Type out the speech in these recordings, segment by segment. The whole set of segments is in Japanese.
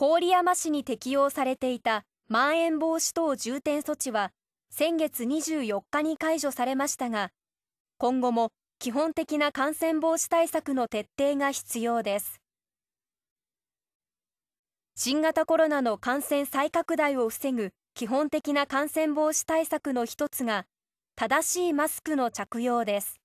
郡山市に適用されていたまん延防止等重点措置は、先月24日に解除されましたが、今後も基本的な感染防止対策の徹底が必要です。新型コロナの感染再拡大を防ぐ基本的な感染防止対策の一つが、正しいマスクの着用です。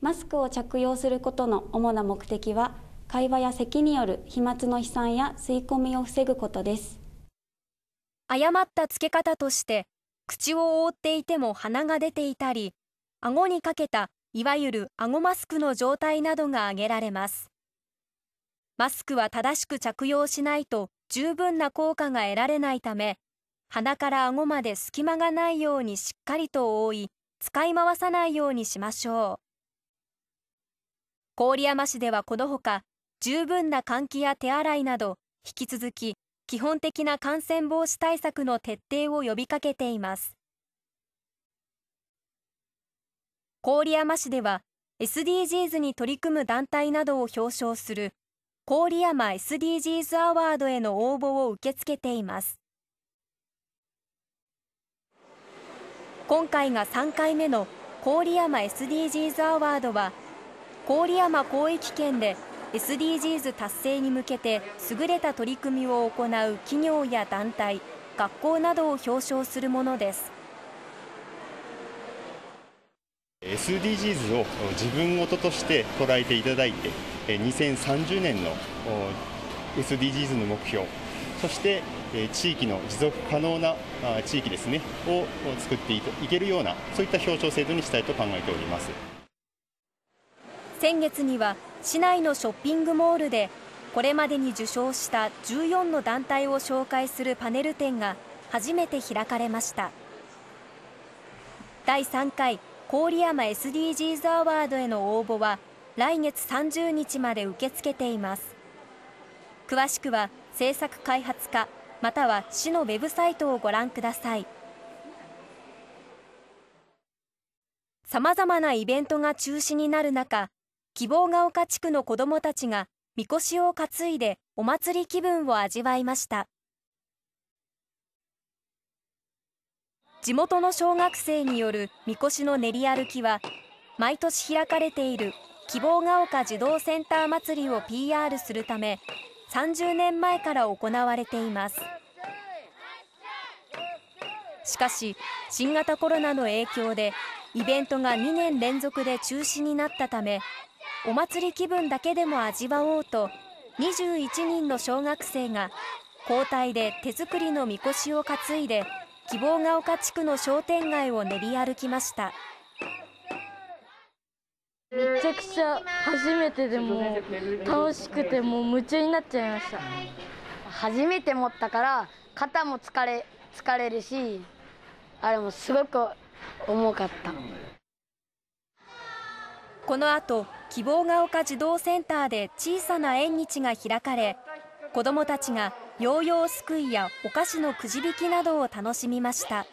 マスクを着用することの主な目的は、会話や咳による飛沫の飛散や吸い込みを防ぐことです誤ったつけ方として口を覆っていても鼻が出ていたり顎にかけたいわゆる顎マスクの状態などが挙げられますマスクは正しく着用しないと十分な効果が得られないため鼻から顎まで隙間がないようにしっかりと覆い使い回さないようにしましょう郡山市ではこのほか十分な換気や手洗いなど、引き続き、基本的な感染防止対策の徹底を呼びかけています。郡山市では、SDGs に取り組む団体などを表彰する、郡山 SDGs アワードへの応募を受け付けています。今回が3回目の郡山 SDGs アワードは、郡山広域圏で SDGs 達成に向けて優れた取り組みを行う企業や団体学校などを表彰するものです SDGs を自分事として捉えていただいて2030年の SDGs の目標そして地域の持続可能な地域ですねを作っていけるようなそういった表彰制度にしたいと考えております先月には市内のショッピングモールでこれまでに受賞した14の団体を紹介するパネル展が初めて開かれました第3回郡山 SDGs アワードへの応募は来月30日まで受け付けています詳しくは政策開発課または市のウェブサイトをご覧くださいさまざまなイベントが中止になる中希望が丘地区の子どもたちが、みこしを担いでお祭り気分を味わいました。地元の小学生によるみこしの練り歩きは、毎年開かれている希望が丘児童センター祭りを PR するため、30年前から行われています。しかし、新型コロナの影響で、イベントが2年連続で中止になったため、お祭り気分だけでも味わおうと21人の小学生が交代で手作りのみこしを担いで希望が丘地区の商店街を練り歩きましためちゃくちゃ初めてでも楽しくてもう夢中になっちゃいました初めて持ったから肩も疲れ疲れるしあれもすごく重かったこの後希望が丘児童センターで小さな縁日が開かれ子どもたちがヨーヨーすくいやお菓子のくじ引きなどを楽しみました。